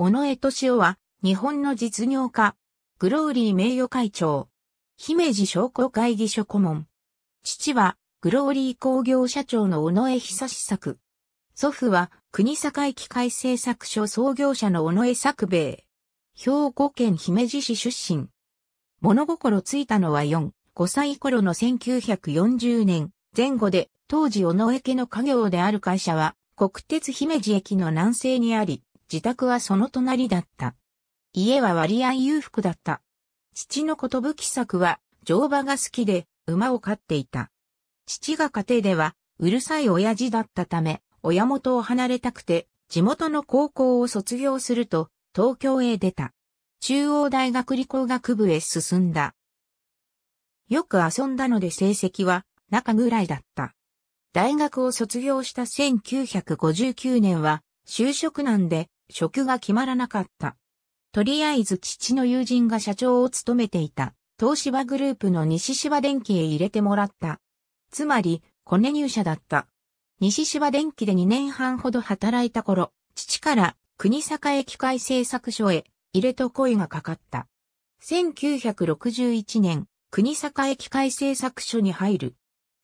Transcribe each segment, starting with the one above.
尾上敏夫は、日本の実業家、グローリー名誉会長、姫路商工会議所顧問。父は、グローリー工業社長の尾上久志作。祖父は、国境機械製作所創業者の尾上作兵衛。兵庫県姫路市出身。物心ついたのは4、5歳頃の1940年前後で、当時尾上家の家業である会社は、国鉄姫路駅の南西にあり、自宅はその隣だった。家は割合裕福だった。父のことぶき作は乗馬が好きで馬を飼っていた。父が家庭ではうるさい親父だったため、親元を離れたくて地元の高校を卒業すると東京へ出た。中央大学理工学部へ進んだ。よく遊んだので成績は中ぐらいだった。大学を卒業した1959年は就職難で職が決まらなかった。とりあえず父の友人が社長を務めていた東芝グループの西芝電機へ入れてもらった。つまり、コネ入社だった。西芝電機で2年半ほど働いた頃、父から国境機械製作所へ入れと声がかかった。1961年、国境機械製作所に入る。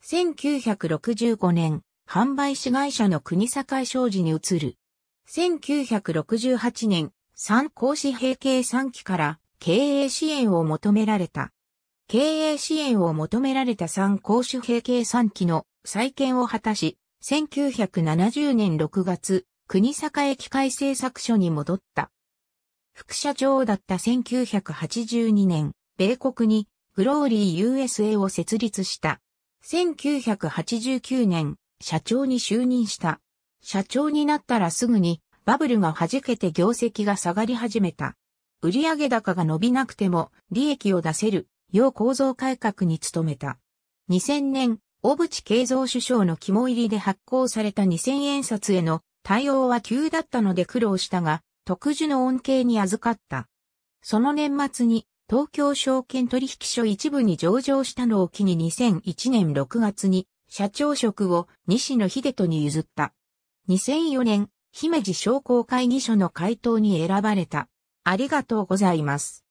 1965年、販売子会社の国境商事に移る。1968年、三甲子平経3期から経営支援を求められた。経営支援を求められた三甲子平経3期の再建を果たし、1970年6月、国坂駅改正作所に戻った。副社長だった1982年、米国にグローリー USA を設立した。1989年、社長に就任した。社長になったらすぐにバブルが弾けて業績が下がり始めた。売上高が伸びなくても利益を出せる、要構造改革に努めた。2000年、小渕恵三首相の肝入りで発行された2000円札への対応は急だったので苦労したが、特殊の恩恵に預かった。その年末に東京証券取引所一部に上場したのを機に2001年6月に社長職を西野秀人に譲った。2004年、姫路商工会議所の回答に選ばれた。ありがとうございます。